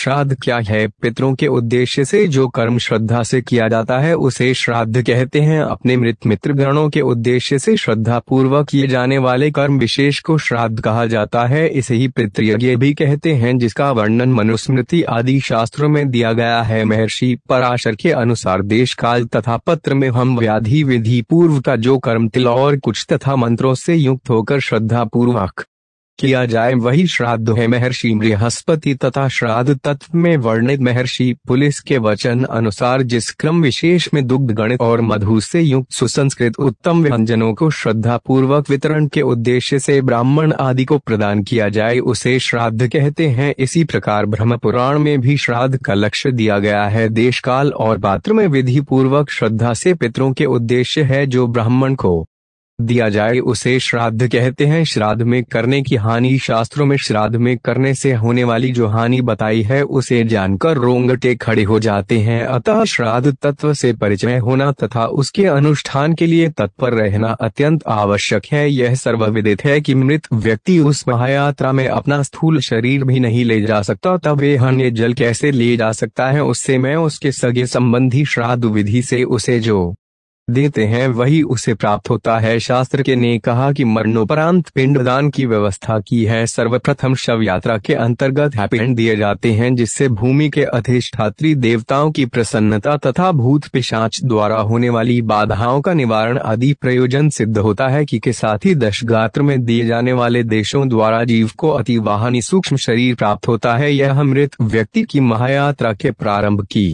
श्राद्ध क्या है पितरों के उद्देश्य से जो कर्म श्रद्धा से किया जाता है उसे श्राद्ध कहते हैं अपने मृत मित्र गणों के उद्देश्य से श्रद्धा पूर्वक किए जाने वाले कर्म विशेष को श्राद्ध कहा जाता है इसे ही पितृयज्ञ भी कहते हैं जिसका वर्णन मनुस्मृति आदि शास्त्रों में दिया गया है महर्षि पराशर के अनुसार देश काल तथा पत्र में हम व्याधि विधि पूर्व का जो कर्म तिल और कुछ तथा मंत्रों से युक्त होकर श्रद्धा पूर्वक किया जाए वही श्राद्ध है महर्षि बृहस्पति तथा श्राद्ध तत्व में वर्णित महर्षि पुलिस के वचन अनुसार जिस क्रम विशेष में दुग्ध गणित और मधु से युक्त सुसंस्कृत उत्तम व्यंजनों को श्रद्धा पूर्वक वितरण के उद्देश्य से ब्राह्मण आदि को प्रदान किया जाए उसे श्राद्ध कहते हैं इसी प्रकार ब्रह्म पुराण में भी श्राद्ध का लक्ष्य दिया गया है देश काल और पात्र में विधि पूर्वक श्रद्धा से पितरों के उद्देश्य है जो ब्राह्मण को दिया जाए उसे श्राद्ध कहते हैं श्राद्ध में करने की हानि शास्त्रों में श्राद्ध में करने से होने वाली जो हानि बताई है उसे जानकर रोंगटे खड़े हो जाते हैं अतः श्राद्ध तत्व से परिचय होना तथा उसके अनुष्ठान के लिए तत्पर रहना अत्यंत आवश्यक है यह सर्वविदित है कि मृत व्यक्ति उस महायात्रा में अपना स्थूल शरीर भी नहीं ले जा सकता तब वे अन्य जल कैसे ले जा सकता है उससे मैं उसके सगे संबंधी श्राद्ध विधि से उसे जो देते हैं वही उसे प्राप्त होता है शास्त्र के ने कहा कि मरणोपरांत पिंडदान की व्यवस्था की है सर्वप्रथम शव यात्रा के अंतर्गत पिंड दिए जाते हैं जिससे भूमि के अधिष्ठात्री देवताओं की प्रसन्नता तथा भूत पिशाच द्वारा होने वाली बाधाओं का निवारण आदि प्रयोजन सिद्ध होता है की साथ ही गात्र में दिए जाने वाले देशों द्वारा जीव को अति वाहन सूक्ष्म शरीर प्राप्त होता है यह मृत व्यक्ति की महायात्रा के प्रारंभ की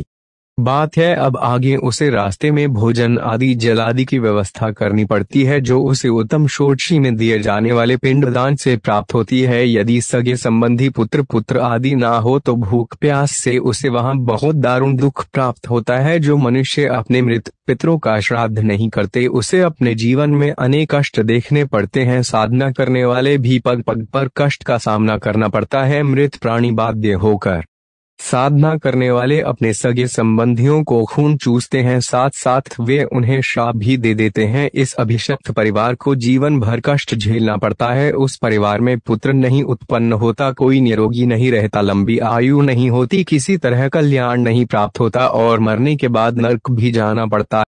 बात है अब आगे उसे रास्ते में भोजन आदि जल आदि की व्यवस्था करनी पड़ती है जो उसे उत्तम षोडशी में दिए जाने वाले पिंडदान से प्राप्त होती है यदि सगे संबंधी पुत्र पुत्र आदि ना हो तो भूख प्यास से उसे वहां बहुत दारुण दुख प्राप्त होता है जो मनुष्य अपने मृत पितरों का श्राद्ध नहीं करते उसे अपने जीवन में अनेक कष्ट देखने पड़ते हैं साधना करने वाले भी पग पग पर कष्ट का सामना करना पड़ता है मृत प्राणी बाध्य होकर साधना करने वाले अपने सगे संबंधियों को खून चूसते हैं साथ साथ वे उन्हें शाप भी दे देते हैं इस अभिशक्त परिवार को जीवन भर कष्ट झेलना पड़ता है उस परिवार में पुत्र नहीं उत्पन्न होता कोई निरोगी नहीं रहता लंबी आयु नहीं होती किसी तरह कल्याण नहीं प्राप्त होता और मरने के बाद नर्क भी जाना पड़ता